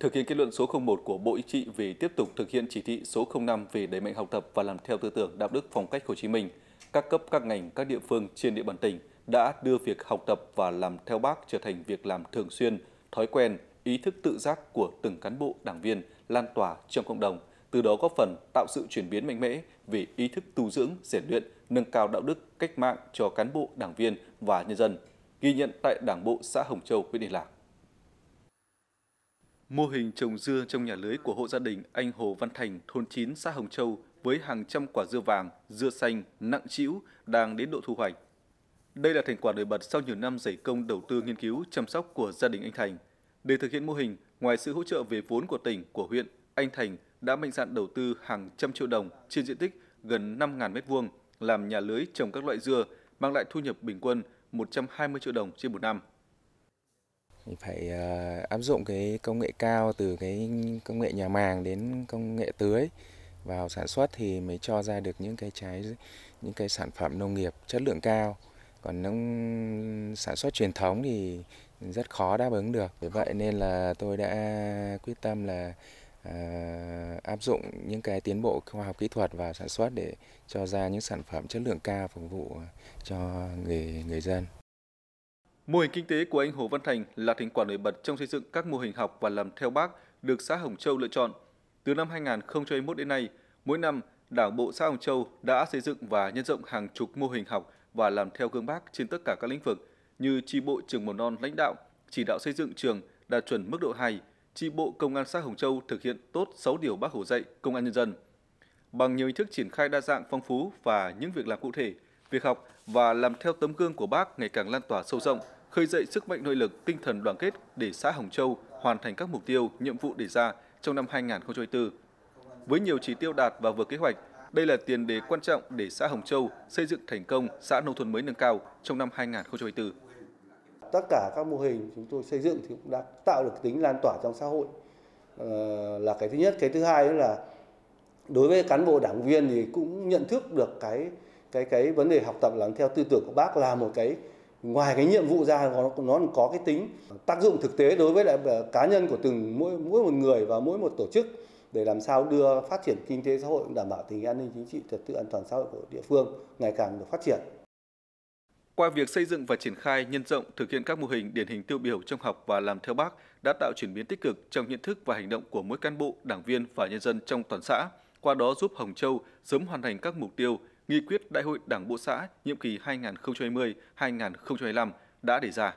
Thực hiện kết luận số 01 của Bộ Chính trị về tiếp tục thực hiện chỉ thị số 05 về đẩy mạnh học tập và làm theo tư tưởng đạo đức phong cách Hồ Chí Minh, các cấp các ngành các địa phương trên địa bàn tỉnh đã đưa việc học tập và làm theo bác trở thành việc làm thường xuyên, thói quen, ý thức tự giác của từng cán bộ đảng viên lan tỏa trong cộng đồng, từ đó góp phần tạo sự chuyển biến mạnh mẽ về ý thức tu dưỡng, rèn luyện, nâng cao đạo đức cách mạng cho cán bộ đảng viên và nhân dân, ghi nhận tại Đảng bộ xã Hồng Châu, huyện Yên Lạc. Mô hình trồng dưa trong nhà lưới của hộ gia đình anh Hồ Văn Thành, thôn 9, xã Hồng Châu với hàng trăm quả dưa vàng, dưa xanh, nặng trĩu đang đến độ thu hoạch. Đây là thành quả nổi bật sau nhiều năm dày công đầu tư nghiên cứu chăm sóc của gia đình anh Thành. Để thực hiện mô hình, ngoài sự hỗ trợ về vốn của tỉnh, của huyện, anh Thành đã mạnh dạn đầu tư hàng trăm triệu đồng trên diện tích gần 5.000 m2 làm nhà lưới trồng các loại dưa mang lại thu nhập bình quân 120 triệu đồng trên một năm phải ờ, áp dụng cái công nghệ cao từ cái công nghệ nhà màng đến công nghệ tưới vào sản xuất thì mới cho ra được những cái trái những cái sản phẩm nông nghiệp chất lượng cao còn nông sản xuất truyền thống thì rất khó đáp ứng được vì vậy nên là tôi đã quyết tâm là à, áp dụng những cái tiến bộ khoa học kỹ thuật vào sản xuất để cho ra những sản phẩm chất lượng cao phục vụ cho người người dân Mô hình kinh tế của anh Hồ Văn Thành là thành quả nổi bật trong xây dựng các mô hình học và làm theo bác được xã Hồng Châu lựa chọn. Từ năm 2021 đến nay, mỗi năm, Đảng bộ xã Hồng Châu đã xây dựng và nhân rộng hàng chục mô hình học và làm theo gương bác trên tất cả các lĩnh vực như tri bộ trường mầm non lãnh đạo, chỉ đạo xây dựng trường đạt chuẩn mức độ 2, tri bộ công an xã Hồng Châu thực hiện tốt 6 điều bác Hồ dạy công an nhân dân. Bằng nhiều hình thức triển khai đa dạng phong phú và những việc làm cụ thể – Việc học và làm theo tấm gương của bác ngày càng lan tỏa sâu rộng, khơi dậy sức mạnh nội lực, tinh thần đoàn kết để xã Hồng Châu hoàn thành các mục tiêu, nhiệm vụ đề ra trong năm 2024. Với nhiều chỉ tiêu đạt và vượt kế hoạch, đây là tiền đề quan trọng để xã Hồng Châu xây dựng thành công xã nông thôn mới nâng cao trong năm 2024. Tất cả các mô hình chúng tôi xây dựng thì cũng đã tạo được tính lan tỏa trong xã hội ờ, là cái thứ nhất. Cái thứ hai là đối với cán bộ đảng viên thì cũng nhận thức được cái cái cái vấn đề học tập làm theo tư tưởng của bác là một cái ngoài cái nhiệm vụ ra nó nó có cái tính tác dụng thực tế đối với lại ờ, cá nhân của từng mỗi mỗi một người và mỗi một tổ chức để làm sao đưa phát triển kinh tế xã hội đảm bảo tình an ninh chính trị trật tự an toàn xã hội của địa phương ngày càng được phát triển. Qua việc xây dựng và triển khai nhân rộng thực hiện các mô hình điển hình tiêu biểu trong học và làm theo bác đã tạo chuyển biến tích cực trong nhận thức và hành động của mỗi cán bộ, đảng viên và nhân dân trong toàn xã, qua đó giúp Hồng Châu sớm hoàn thành các mục tiêu nghị quyết Đại hội Đảng Bộ xã nhiệm kỳ 2020-2025 đã đề ra.